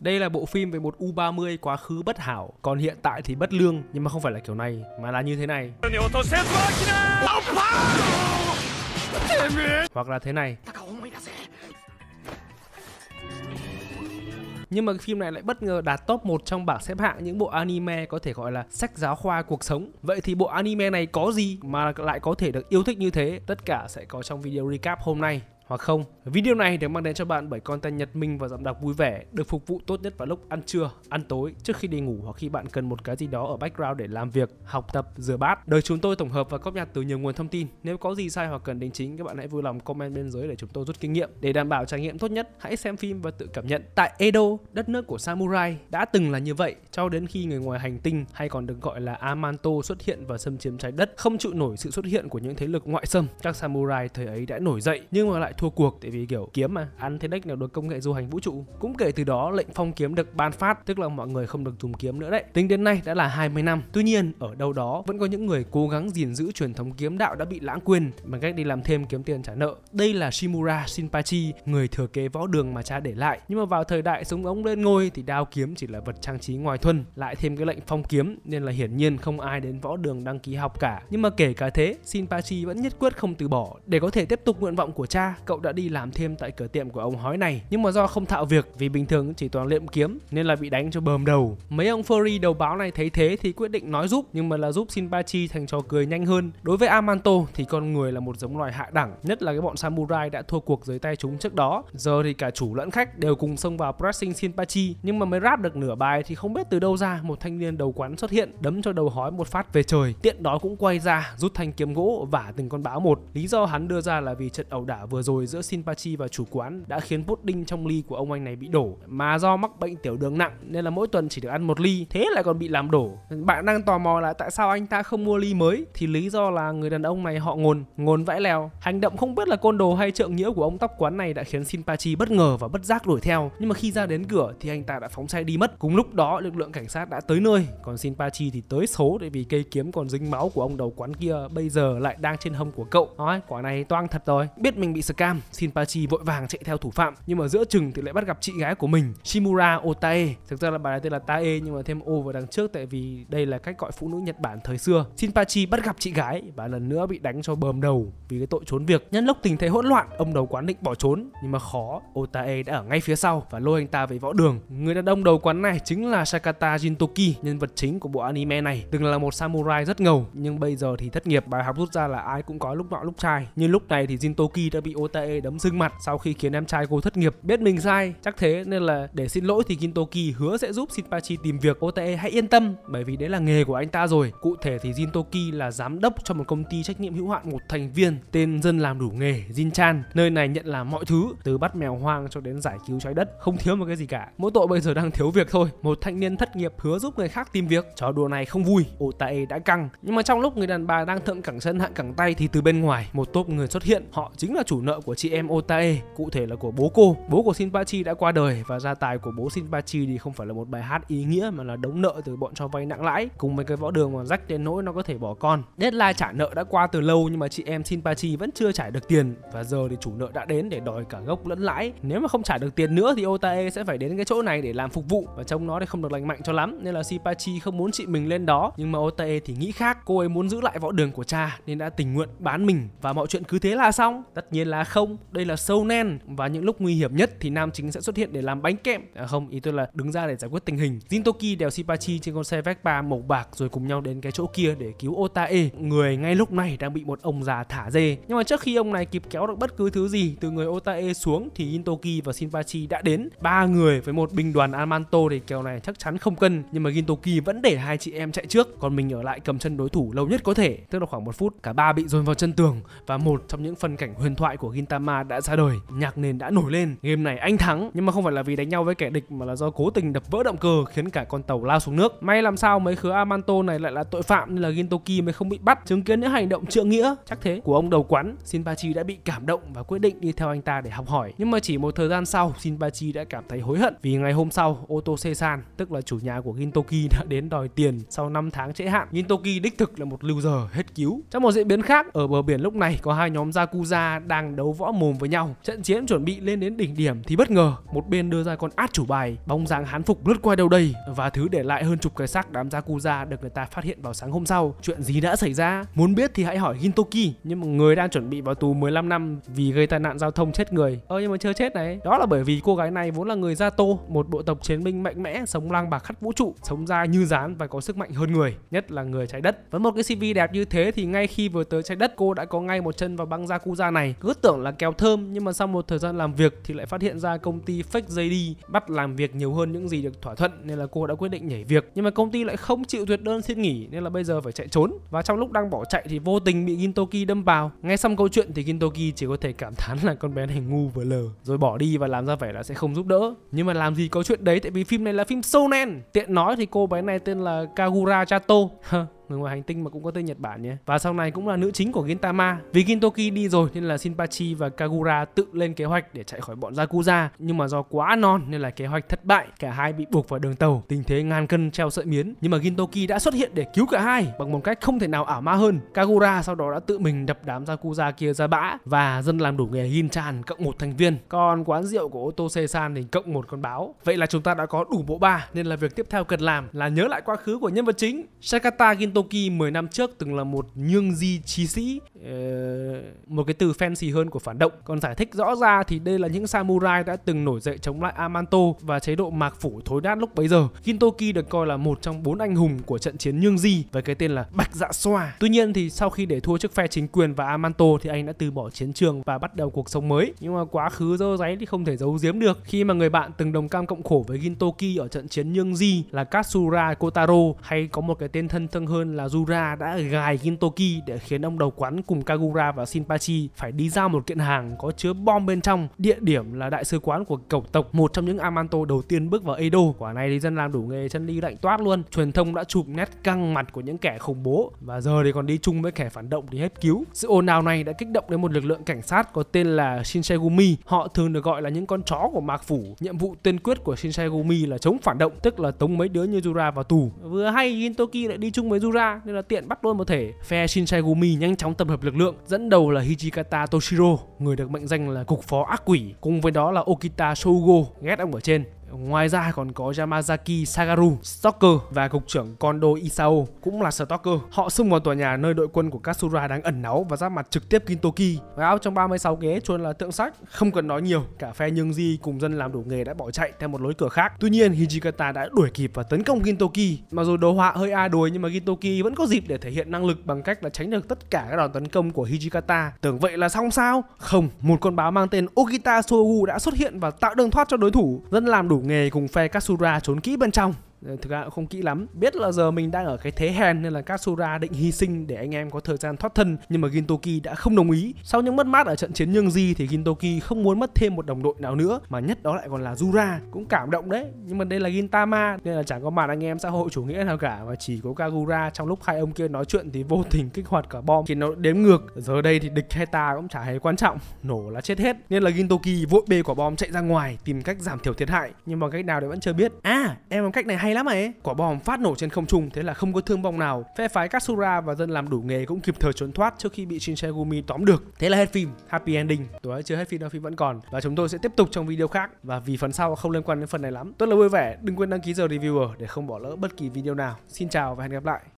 Đây là bộ phim về một U30 quá khứ bất hảo, còn hiện tại thì bất lương nhưng mà không phải là kiểu này mà là như thế này. Hoặc là thế này. Nhưng mà cái phim này lại bất ngờ đạt top 1 trong bảng xếp hạng những bộ anime có thể gọi là sách giáo khoa cuộc sống. Vậy thì bộ anime này có gì mà lại có thể được yêu thích như thế? Tất cả sẽ có trong video recap hôm nay hoặc không. Video này được mang đến cho bạn bởi content Nhật Minh và giọng đọc vui vẻ, được phục vụ tốt nhất vào lúc ăn trưa, ăn tối, trước khi đi ngủ hoặc khi bạn cần một cái gì đó ở background để làm việc, học tập, rửa bát. Đời chúng tôi tổng hợp và cóp nhặt từ nhiều nguồn thông tin. Nếu có gì sai hoặc cần đính chính, các bạn hãy vui lòng comment bên dưới để chúng tôi rút kinh nghiệm. Để đảm bảo trải nghiệm tốt nhất, hãy xem phim và tự cảm nhận. Tại Edo, đất nước của samurai đã từng là như vậy cho đến khi người ngoài hành tinh hay còn được gọi là Amanto xuất hiện và xâm chiếm trái đất, không chịu nổi sự xuất hiện của những thế lực ngoại xâm. Các samurai thời ấy đã nổi dậy nhưng mà lại thua cuộc tại vì kiểu kiếm mà ăn thế đích nào được công nghệ du hành vũ trụ cũng kể từ đó lệnh phong kiếm được ban phát tức là mọi người không được dùng kiếm nữa đấy tính đến nay đã là 20 năm tuy nhiên ở đâu đó vẫn có những người cố gắng gìn giữ truyền thống kiếm đạo đã bị lãng quên bằng cách đi làm thêm kiếm tiền trả nợ đây là Shimura Shinpachi người thừa kế võ đường mà cha để lại nhưng mà vào thời đại súng ống lên ngôi thì đao kiếm chỉ là vật trang trí ngoài thuần lại thêm cái lệnh phong kiếm nên là hiển nhiên không ai đến võ đường đăng ký học cả nhưng mà kể cả thế Shinpachi vẫn nhất quyết không từ bỏ để có thể tiếp tục nguyện vọng của cha cậu đã đi làm thêm tại cửa tiệm của ông hói này nhưng mà do không thạo việc vì bình thường chỉ toàn liệm kiếm nên là bị đánh cho bờm đầu. Mấy ông furry đầu báo này thấy thế thì quyết định nói giúp nhưng mà là giúp Shinpachi thành trò cười nhanh hơn. Đối với Amanto thì con người là một giống loài hạ đẳng, nhất là cái bọn samurai đã thua cuộc dưới tay chúng trước đó. Giờ thì cả chủ lẫn khách đều cùng xông vào pressing Shinpachi nhưng mà mới ráp được nửa bài thì không biết từ đâu ra một thanh niên đầu quán xuất hiện đấm cho đầu hói một phát về trời. Tiện đó cũng quay ra rút thanh kiếm gỗ vả từng con báo một. Lý do hắn đưa ra là vì trận ẩu đả vừa rồi rồi giữa Shinpachi và chủ quán đã khiến pudding trong ly của ông anh này bị đổ mà do mắc bệnh tiểu đường nặng nên là mỗi tuần chỉ được ăn một ly thế lại còn bị làm đổ bạn đang tò mò là tại sao anh ta không mua ly mới thì lý do là người đàn ông này họ ngồn ngồn vãi lèo hành động không biết là côn đồ hay trượng nghĩa của ông tóc quán này đã khiến Shinpachi bất ngờ và bất giác đuổi theo nhưng mà khi ra đến cửa thì anh ta đã phóng xe đi mất cùng lúc đó lực lượng cảnh sát đã tới nơi còn Shinpachi thì tới số để vì cây kiếm còn dính máu của ông đầu quán kia bây giờ lại đang trên hông của cậu nói quả này toang thật rồi biết mình bị scam Cam, Shinpachi vội vàng chạy theo thủ phạm nhưng mà giữa chừng thì lại bắt gặp chị gái của mình Shimura Otae. Thực ra là bà này tên là Tae nhưng mà thêm O vào đằng trước tại vì đây là cách gọi phụ nữ Nhật Bản thời xưa. Shinpachi bắt gặp chị gái và lần nữa bị đánh cho bờm đầu vì cái tội trốn việc. Nhân lúc tình thế hỗn loạn, ông đầu quán định bỏ trốn nhưng mà khó, Otae đã ở ngay phía sau và lôi anh ta về võ đường. Người đàn ông đầu quán này chính là Sakata Jintoki, nhân vật chính của bộ anime này, từng là một samurai rất ngầu nhưng bây giờ thì thất nghiệp, bài học rút ra là ai cũng có lúc nọ lúc trai. Nhưng lúc này thì Jintoki đã bị Otae Otae đấm sưng mặt sau khi khiến em trai cô thất nghiệp. Biết mình sai, chắc thế nên là để xin lỗi thì Kintoki hứa sẽ giúp Shinpachi tìm việc. Otae hãy yên tâm bởi vì đấy là nghề của anh ta rồi. Cụ thể thì Jintoki là giám đốc cho một công ty trách nhiệm hữu hạn một thành viên tên dân làm đủ nghề Jinchan. Nơi này nhận làm mọi thứ từ bắt mèo hoang cho đến giải cứu trái đất, không thiếu một cái gì cả. Mỗi tội bây giờ đang thiếu việc thôi. Một thanh niên thất nghiệp hứa giúp người khác tìm việc. Trò đùa này không vui, Otae đã căng. Nhưng mà trong lúc người đàn bà đang thượng cẳng chân hạ cẳng tay thì từ bên ngoài một tốp người xuất hiện, họ chính là chủ nợ của chị em Otae, cụ thể là của bố cô. Bố của Shinpachi đã qua đời và gia tài của bố Shinpachi thì không phải là một bài hát ý nghĩa mà là đống nợ từ bọn cho vay nặng lãi cùng với cái võ đường mà rách đến nỗi nó có thể bỏ con. Deadline trả nợ đã qua từ lâu nhưng mà chị em Shinpachi vẫn chưa trả được tiền và giờ thì chủ nợ đã đến để đòi cả gốc lẫn lãi. Nếu mà không trả được tiền nữa thì Otae sẽ phải đến cái chỗ này để làm phục vụ và trông nó thì không được lành mạnh cho lắm nên là Shinpachi không muốn chị mình lên đó nhưng mà Otae thì nghĩ khác, cô ấy muốn giữ lại võ đường của cha nên đã tình nguyện bán mình và mọi chuyện cứ thế là xong. Tất nhiên là không đây là sâu nen và những lúc nguy hiểm nhất thì nam chính sẽ xuất hiện để làm bánh kẹm à không ý tôi là đứng ra để giải quyết tình hình Jintoki đèo Shipachi trên con xe Vespa màu bạc rồi cùng nhau đến cái chỗ kia để cứu Otae người ngay lúc này đang bị một ông già thả dê nhưng mà trước khi ông này kịp kéo được bất cứ thứ gì từ người Otae xuống thì Jintoki và Shinpachi đã đến ba người với một binh đoàn Amanto để kèo này chắc chắn không cân nhưng mà Gintoki vẫn để hai chị em chạy trước còn mình ở lại cầm chân đối thủ lâu nhất có thể tức là khoảng một phút cả ba bị dồn vào chân tường và một trong những phần cảnh huyền thoại của Gintama đã ra đời, nhạc nền đã nổi lên. Game này anh thắng nhưng mà không phải là vì đánh nhau với kẻ địch mà là do cố tình đập vỡ động cơ khiến cả con tàu lao xuống nước. May làm sao mấy khứa Amanto này lại là tội phạm nên là Gintoki mới không bị bắt. Chứng kiến những hành động trượng nghĩa chắc thế của ông đầu quán, Shinpachi đã bị cảm động và quyết định đi theo anh ta để học hỏi. Nhưng mà chỉ một thời gian sau, Shinpachi đã cảm thấy hối hận vì ngày hôm sau, Oto Seisan, tức là chủ nhà của Gintoki đã đến đòi tiền sau 5 tháng trễ hạn. Gintoki đích thực là một loser hết cứu. Trong một diễn biến khác, ở bờ biển lúc này có hai nhóm Yakuza đang đấu đấu võ mồm với nhau trận chiến chuẩn bị lên đến đỉnh điểm thì bất ngờ một bên đưa ra con át chủ bài bóng dáng hán phục lướt qua đâu đây và thứ để lại hơn chục cái xác đám yakuza được người ta phát hiện vào sáng hôm sau chuyện gì đã xảy ra muốn biết thì hãy hỏi gintoki nhưng mà người đang chuẩn bị vào tù 15 năm vì gây tai nạn giao thông chết người ơ nhưng mà chưa chết này đó là bởi vì cô gái này vốn là người gia tô một bộ tộc chiến binh mạnh mẽ sống lang bạc khắp vũ trụ sống ra như rán và có sức mạnh hơn người nhất là người trái đất với một cái cv đẹp như thế thì ngay khi vừa tới trái đất cô đã có ngay một chân vào băng yakuza này cứ tưởng tưởng là kèo thơm nhưng mà sau một thời gian làm việc thì lại phát hiện ra công ty fake JD bắt làm việc nhiều hơn những gì được thỏa thuận nên là cô đã quyết định nhảy việc. Nhưng mà công ty lại không chịu tuyệt đơn xin nghỉ nên là bây giờ phải chạy trốn. Và trong lúc đang bỏ chạy thì vô tình bị Gintoki đâm vào. Nghe xong câu chuyện thì Gintoki chỉ có thể cảm thán là con bé này ngu vừa lờ rồi bỏ đi và làm ra vẻ là sẽ không giúp đỡ. Nhưng mà làm gì có chuyện đấy tại vì phim này là phim shonen. Tiện nói thì cô bé này tên là Kagura Chato người ngoài hành tinh mà cũng có tên Nhật Bản nhé. Và sau này cũng là nữ chính của Gintama. Vì Gintoki đi rồi nên là Shinpachi và Kagura tự lên kế hoạch để chạy khỏi bọn Yakuza, nhưng mà do quá non nên là kế hoạch thất bại, cả hai bị buộc vào đường tàu, tình thế ngàn cân treo sợi miến. Nhưng mà Gintoki đã xuất hiện để cứu cả hai bằng một cách không thể nào ảo ma hơn. Kagura sau đó đã tự mình đập đám Yakuza kia ra bã và dân làm đủ nghề Ginchan cộng một thành viên. Còn quán rượu của Oto San thì cộng một con báo. Vậy là chúng ta đã có đủ bộ ba nên là việc tiếp theo cần làm là nhớ lại quá khứ của nhân vật chính. Sakata Gintoki Toki 10 năm trước từng là một nhương di trí sĩ ờ, một cái từ fancy hơn của phản động còn giải thích rõ ra thì đây là những samurai đã từng nổi dậy chống lại Amanto và chế độ mạc phủ thối nát lúc bấy giờ Kintoki được coi là một trong bốn anh hùng của trận chiến nhương di với cái tên là Bạch Dạ Xoa tuy nhiên thì sau khi để thua trước phe chính quyền và Amanto thì anh đã từ bỏ chiến trường và bắt đầu cuộc sống mới nhưng mà quá khứ dơ giấy thì không thể giấu giếm được khi mà người bạn từng đồng cam cộng khổ với Gintoki ở trận chiến nhương di là Katsura Kotaro hay có một cái tên thân thương hơn hơn là Jura đã gài Gintoki để khiến ông đầu quán cùng Kagura và Shinpachi phải đi giao một kiện hàng có chứa bom bên trong. Địa điểm là đại sứ quán của cẩu tộc, một trong những Amanto đầu tiên bước vào Edo. Quả này thì dân làm đủ nghề chân đi lạnh toát luôn. Truyền thông đã chụp nét căng mặt của những kẻ khủng bố và giờ thì còn đi chung với kẻ phản động thì hết cứu. Sự ồn ào này đã kích động đến một lực lượng cảnh sát có tên là Shinsegumi. Họ thường được gọi là những con chó của mạc phủ. Nhiệm vụ tiên quyết của Shinsegumi là chống phản động, tức là tống mấy đứa như Jura vào tù. Vừa hay Gintoki lại đi chung với Jura Miura nên là tiện bắt luôn một thể. Phe Shinsaigumi nhanh chóng tập hợp lực lượng, dẫn đầu là Hijikata Toshiro, người được mệnh danh là cục phó ác quỷ, cùng với đó là Okita Sougo, ghét ông ở trên. Ngoài ra còn có Yamazaki Sagaru, Stalker và cục trưởng Kondo Isao cũng là Stalker. Họ xung vào tòa nhà nơi đội quân của Katsura đang ẩn náu và ra mặt trực tiếp Kintoki. Và áo trong 36 ghế chôn là tượng sách. Không cần nói nhiều, cả phe Nhưng Di cùng dân làm đủ nghề đã bỏ chạy theo một lối cửa khác. Tuy nhiên Hijikata đã đuổi kịp và tấn công Kintoki. Mặc dù đồ họa hơi a đuối nhưng mà Kintoki vẫn có dịp để thể hiện năng lực bằng cách là tránh được tất cả các đòn tấn công của Hijikata. Tưởng vậy là xong sao? Không, một con báo mang tên Okita Sogu đã xuất hiện và tạo đường thoát cho đối thủ. Dân làm đủ chủ nghề cùng phe Katsura trốn kỹ bên trong Ờ, thực ra cũng không kỹ lắm biết là giờ mình đang ở cái thế hèn nên là Katsura định hy sinh để anh em có thời gian thoát thân nhưng mà Gintoki đã không đồng ý sau những mất mát ở trận chiến nhưng di thì Gintoki không muốn mất thêm một đồng đội nào nữa mà nhất đó lại còn là Jura cũng cảm động đấy nhưng mà đây là Gintama nên là chẳng có màn anh em xã hội chủ nghĩa nào cả và chỉ có Kagura trong lúc hai ông kia nói chuyện thì vô tình kích hoạt cả bom khiến nó đếm ngược giờ đây thì địch hay ta cũng chả hề quan trọng nổ là chết hết nên là Gintoki vội bê quả bom chạy ra ngoài tìm cách giảm thiểu thiệt hại nhưng mà cách nào để vẫn chưa biết à em có cách này hay hay lắm ấy quả bom phát nổ trên không trung thế là không có thương vong nào phe phái katsura và dân làm đủ nghề cũng kịp thời trốn thoát trước khi bị shinsegumi tóm được thế là hết phim happy ending tôi tối chưa hết phim đâu phim vẫn còn và chúng tôi sẽ tiếp tục trong video khác và vì phần sau không liên quan đến phần này lắm rất là vui vẻ đừng quên đăng ký giờ reviewer để không bỏ lỡ bất kỳ video nào xin chào và hẹn gặp lại